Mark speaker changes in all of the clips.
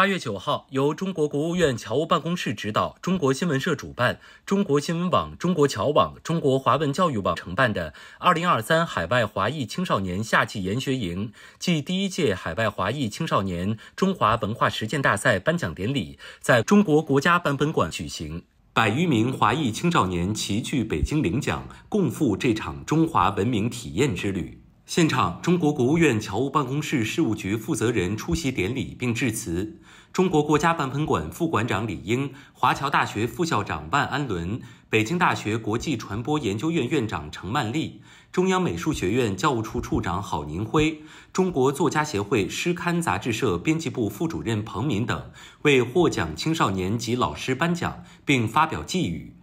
Speaker 1: 八月九号，由中国国务院侨务办公室指导、中国新闻社主办、中国新闻网、中国侨网、中国华文教育网承办的“二零二三海外华裔青少年夏季研学营暨第一届海外华裔青少年中华文化实践大赛”颁奖典礼，在中国国家版本馆举行。百余名华裔青少年齐聚北京领奖，共赴这场中华文明体验之旅。现场，中国国务院侨务办公室事务局负责人出席典礼并致辞。中国国家办物馆副馆长李英、华侨大学副校长万安伦、北京大学国际传播研究院院长程曼丽、中央美术学院教务处处长郝宁辉、中国作家协会诗刊杂志社编辑部副主任彭敏等为获奖青少年及老师颁奖，并发表寄语。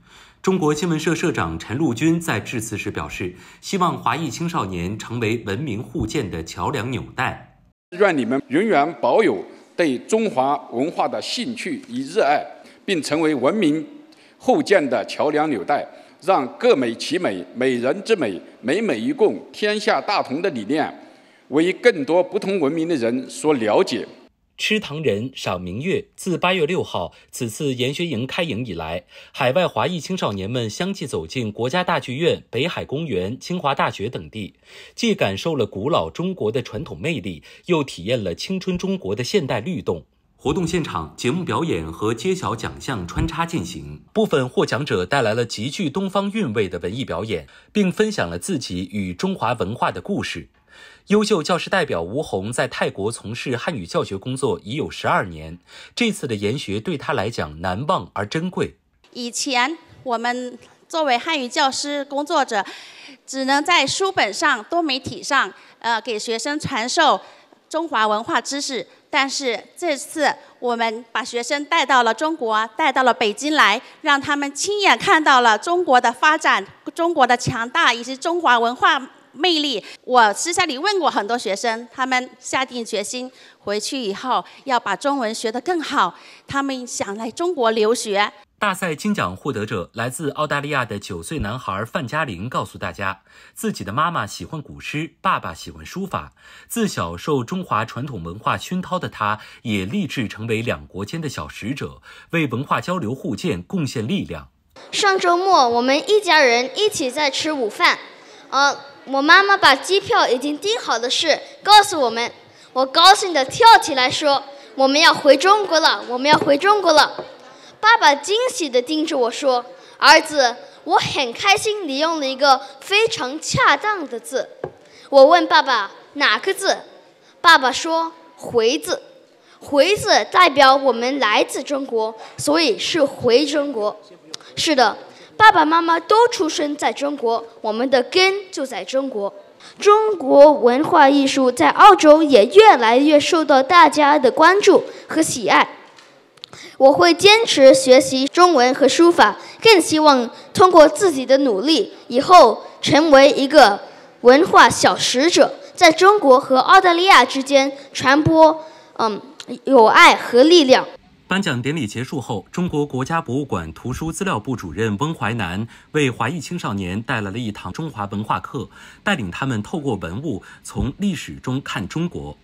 Speaker 1: 中国新闻社社长陈陆军在致辞时表示，希望华裔青少年成为文明互鉴的桥梁纽带，愿你们永远保有对中华文化的兴趣与热爱，并成为文明互鉴的桥梁纽带，让各美其美、美人之美、美美与共、天下大同的理念为更多不同文明的人所了解。吃糖人赏明月。自八月六号此次研学营开营以来，海外华裔青少年们相继走进国家大剧院、北海公园、清华大学等地，既感受了古老中国的传统魅力，又体验了青春中国的现代律动。活动现场、节目表演和揭晓奖项穿插进行，部分获奖者带来了极具东方韵味的文艺表演，并分享了自己与中华文化的故事。优秀教师代表吴红在泰国从事汉语教学工作已有十二年，这次的研学对他来讲难忘而珍贵。
Speaker 2: 以前我们作为汉语教师工作者，只能在书本上、多媒体上，呃，给学生传授中华文化知识。但是这次我们把学生带到了中国，带到了北京来，让他们亲眼看到了中国的发展、中国的强大以及中华文化。魅力。我私下里问过很多学生，他们下定决心回去以后要把中文学得更好，他们想来中国留学。
Speaker 1: 大赛金奖获得者来自澳大利亚的九岁男孩范嘉玲告诉大家，自己的妈妈喜欢古诗，爸爸喜欢书法，自小受中华传统文化熏陶的他，也立志成为两国间的小使者，为文化交流互鉴贡献力量。上
Speaker 3: 周末，我们一家人一起在吃午饭，呃。我妈妈把机票已经订好的事告诉我们，我高兴地跳起来说：“我们要回中国了，我们要回中国了。”爸爸惊喜地盯着我说：“儿子，我很开心你用了一个非常恰当的字。”我问爸爸哪个字，爸爸说：“回字，回字代表我们来自中国，所以是回中国。”是的。爸爸妈妈都出生在中国，我们的根就在中国。中国文化艺术在澳洲也越来越受到大家的关注和喜爱。我会坚持学习中文和书法，更希望通过自己的努力，以后成为一个文化小使者，在中国和澳大利亚之间传播嗯友爱和力量。
Speaker 1: 颁奖典礼结束后，中国国家博物馆图书资料部主任翁淮南为华裔青少年带来了一堂中华文化课，带领他们透过文物从历史中看中国。